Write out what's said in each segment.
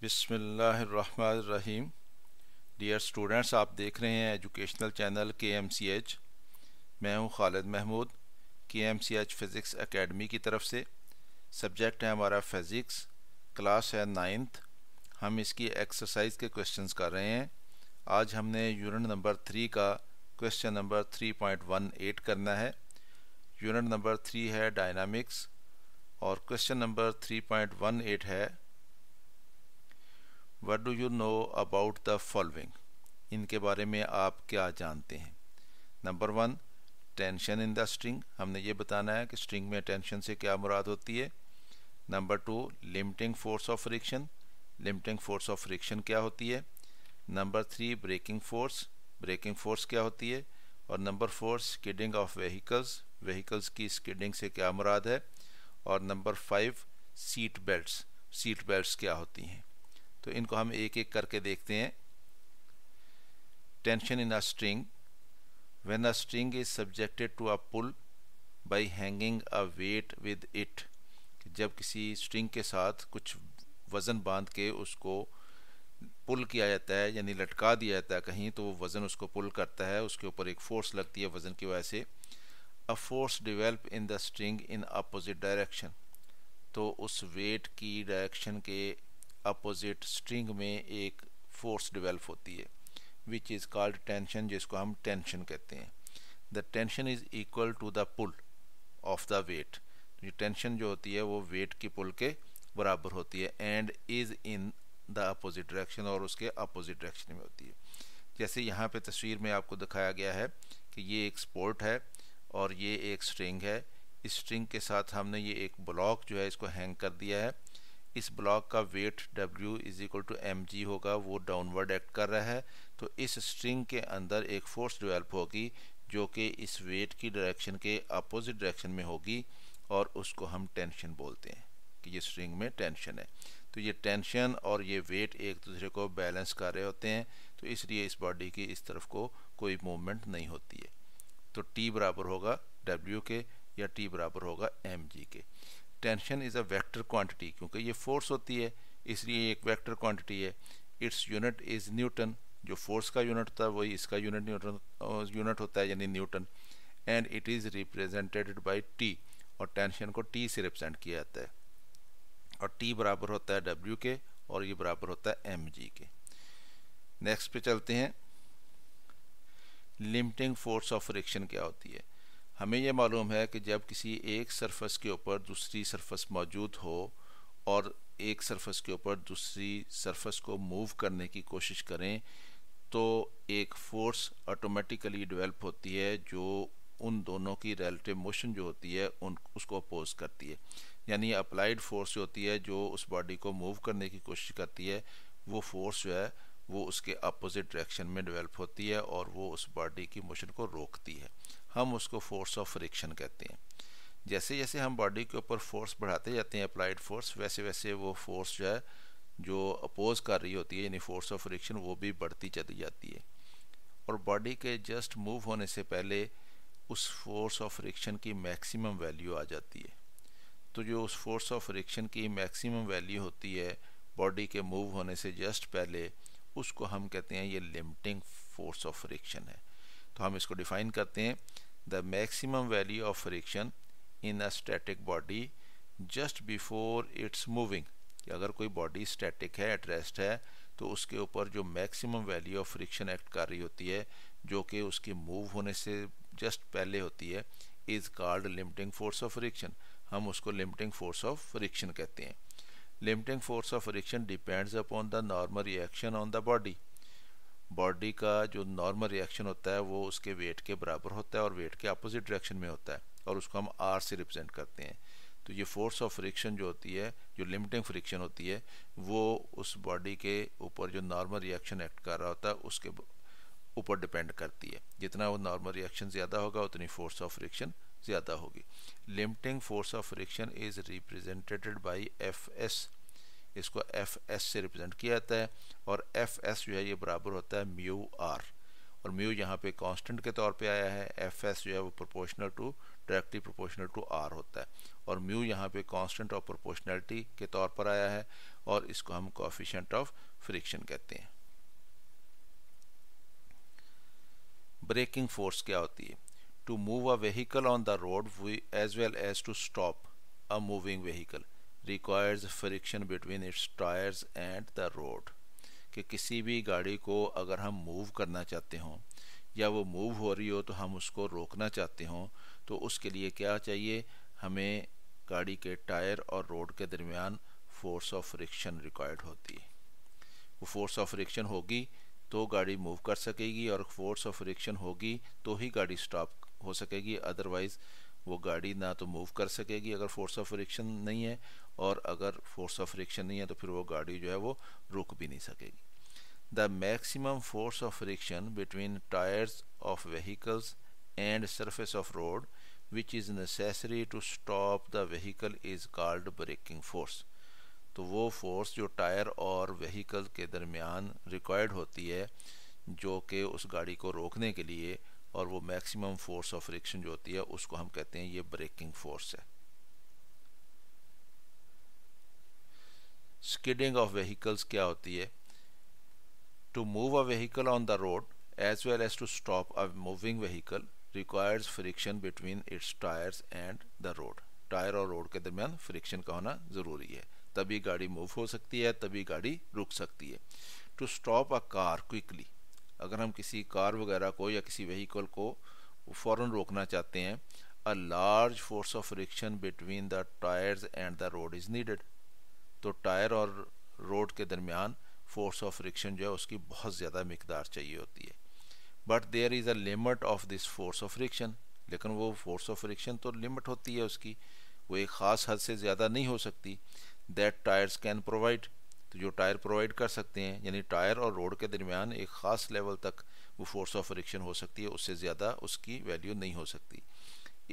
बिसमीम dear students आप देख रहे हैं educational channel K M C H मैं हूँ Khalid Mahmood K M C H physics academy की तरफ से सब्जेक्ट है हमारा फ़िज़िक्स क्लास है नाइन्थ हम इसकी एक्सरसाइज के क्वेश्चंस कर रहे हैं आज हमने यूनिट नंबर थ्री का question number three point one eight करना है यूनिट नंबर थ्री है डायनामिक्स और question number three point one eight है what do you know about the following इनके बारे में आप क्या जानते हैं number one tension in the string हमने ये बताना है कि स्ट्रिंग में टेंशन से क्या मुराद होती है number two limiting force of friction limiting force of friction क्या होती है number three braking force braking force क्या होती है और number four skidding of vehicles vehicles की स्किडिंग से क्या मुराद है और number five seat belt seat belt क्या होती हैं तो इनको हम एक एक करके देखते हैं tension in a string when a string is subjected to a pull by hanging a weight with it जब किसी स्ट्रिंग के साथ कुछ वज़न बांध के उसको पुल किया जाता है यानी लटका दिया जाता है कहीं तो वो वज़न उसको पुल करता है उसके ऊपर एक फोर्स लगती है वज़न की वजह से a force develop in the string in opposite direction तो उस वेट की डायरेक्शन के अपोजिट स्ट्रिंग में एक फोर्स डिवेल्प होती है विच इज़ कॉल्ड टेंशन जिसको हम टेंशन कहते हैं the tension is equal to the pull of the weight ये टेंशन जो होती है वो वेट की पुल के बराबर होती है and is in the opposite direction और उसके अपोजिट डायरेक्शन में होती है जैसे यहाँ पे तस्वीर में आपको दिखाया गया है कि ये एक स्पोर्ट है और ये एक स्ट्रिंग है इस स्ट्रिंग के साथ हमने ये एक ब्लॉक जो है इसको हैंग कर दिया है इस ब्लॉक का weight W is equal to M होगा वो डाउनवर्ड एक्ट कर रहा है तो इस स्ट्रिंग के अंदर एक फोर्स डिवेल्प होगी जो कि इस वेट की डायरेक्शन के अपोजिट डायरेक्शन में होगी और उसको हम टेंशन बोलते हैं कि ये स्ट्रिंग में टेंशन है तो ये टेंशन और ये वेट एक दूसरे को बैलेंस कर रहे होते हैं तो इसलिए इस बॉडी की इस तरफ को कोई मूवमेंट नहीं होती है तो टी बराबर होगा डब्ल्यू के या टी बराबर होगा एम के tension is a vector quantity क्योंकि ये फोर्स होती है इसलिए एक वेक्टर क्वांटिटी है इट्स यूनिट इज़ न्यूटन जो फोर्स का यूनिट होता है वही इसका यूनिट न्यूटन यूनिट होता है यानी newton and it is represented by T और टेंशन को टी से रिप्रेजेंट किया जाता है और टी बराबर होता है डब्ल्यू के और ये बराबर होता है एम जी के नेक्स्ट पे चलते हैं लिमिटिंग फोर्स ऑफ फ्रिक्शन क्या होती है हमें यह मालूम है कि जब किसी एक सरफस के ऊपर दूसरी सरफस मौजूद हो और एक सरफस के ऊपर दूसरी सरफस को मूव करने की कोशिश करें तो एक फोर्स ऑटोमेटिकली डेवलप होती है जो उन दोनों की रिलेटिव मोशन जो होती है उन उसको अपोज करती है यानी अप्लाइड फोर्स जो होती है जो उस बॉडी को मूव करने की कोशिश करती है वो फोर्स जो है वो उसके अपोजिट डायरेक्शन में डेवलप होती है और वो उस बॉडी की मोशन को रोकती है हम उसको फोर्स ऑफ फ्रिक्शन कहते हैं जैसे जैसे हम बॉडी के ऊपर फोर्स बढ़ाते जाते हैं अप्लाइड फोर्स वैसे वैसे वो फोर्स जो है जो अपोज कर रही होती है यानी फोर्स ऑफ फ्रिक्शन वो भी बढ़ती चली जाती है और बॉडी के जस्ट मूव होने से पहले उस फोर्स ऑफ फ्रिक्शन की मैक्सिमम वैल्यू आ जाती है तो जो उस फोर्स ऑफ फ्रिक्शन की मैक्सिमम वैल्यू होती है बॉडी के मूव होने से जस्ट पहले उसको हम कहते हैं ये लिमिटिंग फोर्स ऑफ फ्रिक्शन है तो हम इसको डिफाइन करते हैं the maximum value of friction in a static body just before it's moving कि अगर कोई बॉडी स्टैटिक है एट रेस्ट है तो उसके ऊपर जो maximum value of friction act कर रही होती है जो कि उसके मूव होने से जस्ट पहले होती है is called limiting force of friction हम उसको लिमिटिंग फोर्स ऑफ फ्रिक्शन कहते हैं limiting force of friction depends upon the normal reaction on the body body का जो नॉर्मल रिएक्शन होता है वो उसके वेट के बराबर होता है और वेट के अपोजिट डायरेक्शन में होता है और उसको हम आर से रिप्रेजेंट करते हैं तो ये फोर्स ऑफ फ्रिक्शन जो होती है जो लिमिटिंग फ्रिक्शन होती है वो उस बॉडी के ऊपर जो नॉर्मल रिएक्शन एक्ट कर रहा होता है उसके ऊपर डिपेंड करती है जितना वो नॉर्मल रिएक्शन ज़्यादा होगा उतनी फोर्स ऑफ फ्रिक्शन ज़्यादा होगी limiting force of friction is represented by F S इसको एफ एस से रिप्रेजेंट किया जाता है और एफ एस जो है ये बराबर होता है म्यू आर और म्यू यहाँ पे कांस्टेंट के तौर पे आया है एफ एस जो है वो proportional to directly proportional to R होता है और म्यू यहाँ पे कांस्टेंट ऑफ प्रोपोर्शनलिटी के तौर पर आया है और इसको हम कॉफिशेंट ऑफ फ्रिक्शन कहते हैं ब्रेकिंग फोर्स क्या होती है to move a vehicle on the road as well as to stop a moving vehicle requires friction between its tyres and the road कि किसी भी गाड़ी को अगर हम मूव करना चाहते हों या वो मूव हो रही हो तो हम उसको रोकना चाहते हों तो उसके लिए क्या चाहिए हमें गाड़ी के टायर और रोड के दरमियान फोर्स ऑफ फ्रिक्शन रिक्वायर्ड होती है वो फोर्स ऑफ फ्रिक्शन होगी तो गाड़ी मूव कर सकेगी और फोर्स ऑफ फ्रिक्शन होगी तो ही गाड़ी स्टॉप हो सकेगी अदरवाइज़ वो गाड़ी ना तो मूव कर सकेगी अगर फोर्स ऑफ फ्रिक्शन नहीं है और अगर फोर्स ऑफ फ्रिक्शन नहीं है तो फिर वो गाड़ी जो है वो रुक भी नहीं सकेगी the maximum force of friction between tyres of vehicles and surface of road which is necessary to stop the vehicle is called braking force तो वो फोर्स जो टायर और व्हीकल के दरमियान रिक्वायर्ड होती है जो कि उस गाड़ी को रोकने के लिए और वो मैक्सिमम फोर्स ऑफ फ्रिक्शन जो होती है उसको हम कहते हैं ये ब्रेकिंग फोर्स है स्किडिंग ऑफ व्हीकल्स क्या होती है to move a vehicle on the road as well as to stop a moving vehicle requires friction between its tyres and the road tyre और रोड के दरमियान फ्रिक्शन का होना ज़रूरी है तभी गाड़ी मूव हो सकती है तभी गाड़ी रुक सकती है to stop a car quickly अगर हम किसी कार वगैरह को या किसी व्हीकल को फौरन रोकना चाहते हैं a large force of friction between the tyres and the road is needed तो टायर और रोड के दरमियान फोर्स ऑफ फ्रिक्शन जो है उसकी बहुत ज़्यादा मकदार चाहिए होती है but there is a limit of this force of friction लेकिन वो फोर्स ऑफ फ्रिक्शन तो लिमिट होती है उसकी वो एक ख़ास हद से ज़्यादा नहीं हो सकती दैट टायर्स कैन प्रोवाइड तो जो टायर प्रोवाइड कर सकते हैं यानी टायर और रोड के दरमियान एक ख़ास लेवल तक वो फोर्स ऑफ फ्रिक्शन हो सकती है उससे ज़्यादा उसकी वैल्यू नहीं हो सकती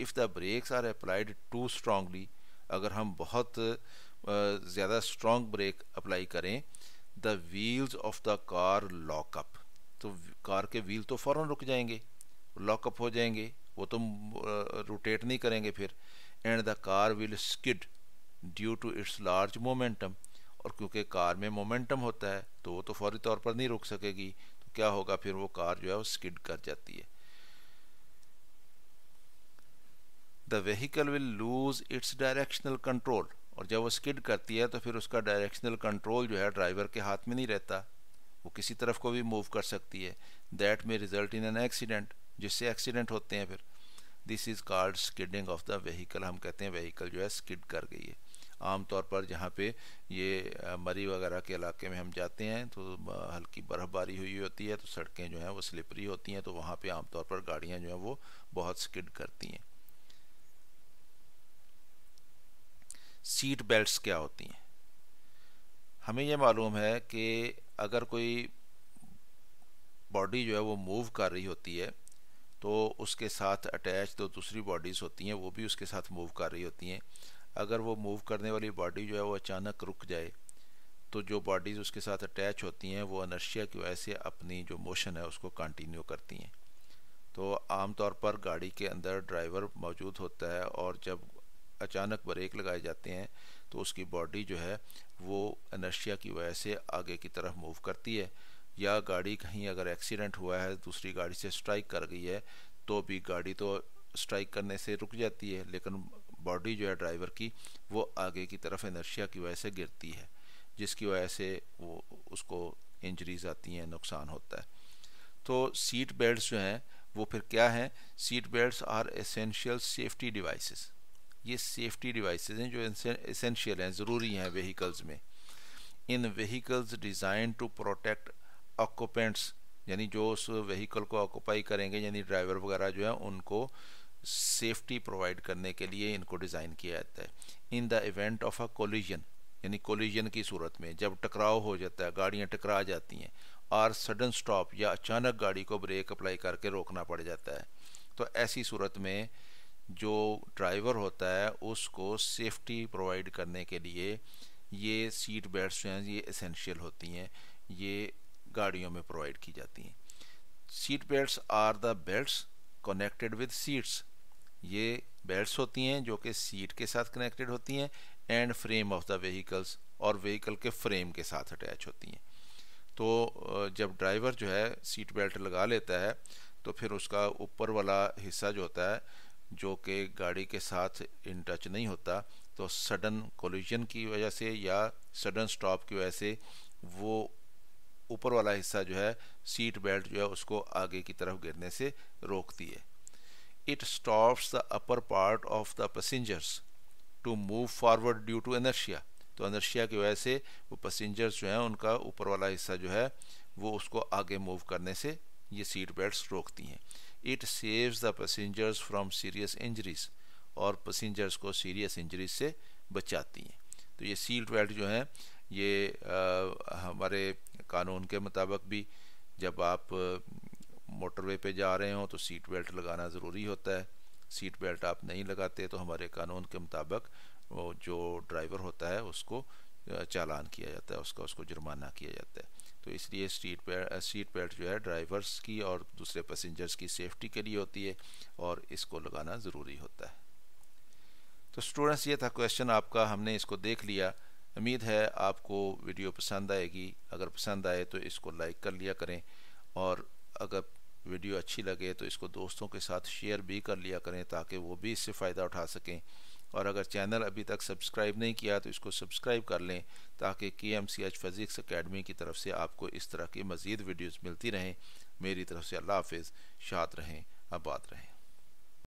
if the brakes are applied too strongly अगर हम बहुत ज़्यादा स्ट्रॉन्ग ब्रेक अप्लाई करें the wheels of the car lock up तो कार के व्हील तो फ़ौर रुक जाएंगे लॉकअप हो जाएंगे वो तो रोटेट नहीं करेंगे फिर and the car will skid due to its large momentum और क्योंकि कार में मोमेंटम होता है तो वो तो फौरी तौर पर नहीं रुक सकेगी तो क्या होगा फिर वो कार जो है वो स्किड कर जाती है the vehicle will lose its directional control और जब वो स्किड करती है तो फिर उसका डायरेक्शनल कंट्रोल जो है ड्राइवर के हाथ में नहीं रहता वो किसी तरफ को भी मूव कर सकती है that may result in an accident जिससे एक्सीडेंट होते हैं फिर this is called skidding of the vehicle हम कहते हैं व्हीकल जो है स्किड कर गई है आमतौर पर जहाँ पे ये मरी वगैरह के इलाके में हम जाते हैं तो हल्की बर्फ़बारी हुई होती है तो सड़कें जो हैं वो स्लिपरी होती हैं तो वहाँ पे आमतौर पर गाड़ियाँ जो हैं वो बहुत स्किड करती हैं सीट बेल्ट्स क्या होती हैं हमें यह मालूम है कि अगर कोई बॉडी जो है वो मूव कर रही होती है तो उसके साथ अटैच तो दूसरी बॉडीज़ होती हैं वो भी उसके साथ मूव कर रही होती हैं अगर वो मूव करने वाली बॉडी जो है वो अचानक रुक जाए तो जो बॉडीज़ उसके साथ अटैच होती हैं वो अनर्शिया की वजह से अपनी जो मोशन है उसको कंटिन्यू करती हैं तो आम तौर पर गाड़ी के अंदर ड्राइवर मौजूद होता है और जब अचानक ब्रेक लगाए जाते हैं तो उसकी बॉडी जो है वो एनर्शिया की वजह से आगे की तरफ मूव करती है या गाड़ी कहीं अगर एक्सीडेंट हुआ है दूसरी गाड़ी से स्ट्राइक कर गई है तो भी गाड़ी तो स्ट्राइक करने से रुक जाती है लेकिन बॉडी जो है ड्राइवर की वो आगे की तरफ एनर्शिया की वजह से गिरती है जिसकी वजह से वो उसको इंजरीज आती हैं नुकसान होता है तो सीट बेल्ट जो हैं वो फिर क्या हैं seat belt are essential safety devices ये सेफ्टी डिवाइसेज हैं जो इसेंशियल हैं ज़रूरी हैं व्हीकल्स में in vehicles design to protect occupants यानी जो उस व्हीकल को ऑक्यूपाई करेंगे यानी ड्राइवर वगैरह जो है उनको सेफ्टी प्रोवाइड करने के लिए इनको डिज़ाइन किया जाता है in the event of a collision यानी कोलिजन की सूरत में जब टकराव हो जाता है गाड़ियाँ टकरा जाती हैं और सडन स्टॉप या अचानक गाड़ी को ब्रेक अप्लाई करके रोकना पड़ जाता है तो ऐसी सूरत में जो ड्राइवर होता है उसको सेफ्टी प्रोवाइड करने के लिए ये सीट बेल्ट जो हैं ये इसेंशियल होती हैं ये गाड़ियों में प्रोवाइड की जाती हैं seat belts are the belts connected with seats ये बेल्ट्स होती हैं जो कि सीट के साथ कनेक्टेड होती हैं and frame of the vehicles और व्हीकल के फ्रेम के साथ अटैच होती हैं तो जब ड्राइवर जो है सीट बेल्ट लगा लेता है तो फिर उसका ऊपर वाला हिस्सा जो होता है जो कि गाड़ी के साथ इन टच नहीं होता तो सडन कोलिजन की वजह से या सडन स्टॉप की वजह से वो ऊपर वाला हिस्सा जो है सीट बेल्ट जो है उसको आगे की तरफ गिरने से रोकती है it stops the upper part of the passengers to move forward due to inertia तो एनर्शिया की वजह से वो पैसेंजर्स जो हैं उनका ऊपर वाला हिस्सा जो है वो उसको आगे मूव करने से ये सीट बेल्ट रोकती हैं it saves the passengers from serious injuries और पैसेंजर्स को सीरियस इंजरीज से बचाती हैं तो ये सीट बेल्ट जो हैं ये आ, हमारे कानून के मुताबिक भी जब आप मोटरवे पे जा रहे हो तो सीट बेल्ट लगाना ज़रूरी होता है सीट बेल्ट आप नहीं लगाते तो हमारे कानून के मुताबिक वो जो ड्राइवर होता है उसको चालान किया जाता है उसका उसको जुर्माना किया जाता है तो इसलिए सीट बेल्ट सीट बेल्ट जो है ड्राइवर्स की और दूसरे पैसेंजर्स की सेफ्टी के लिए होती है और इसको लगाना ज़रूरी होता है तो स्टूडेंट्स ये था क्वेश्चन आपका हमने इसको देख लिया उम्मीद है आपको वीडियो पसंद आएगी अगर पसंद आए तो इसको लाइक कर लिया करें और अगर वीडियो अच्छी लगे तो इसको दोस्तों के साथ शेयर भी कर लिया करें ताकि वो भी इससे फ़ायदा उठा सकें और अगर चैनल अभी तक सब्सक्राइब नहीं किया तो इसको सब्सक्राइब कर लें ताकि K M C H physics academy की तरफ से आपको इस तरह की मज़ीद वीडियोज़ मिलती रहें मेरी तरफ से अल्लाह हाफ शाद रहें आबाद रहें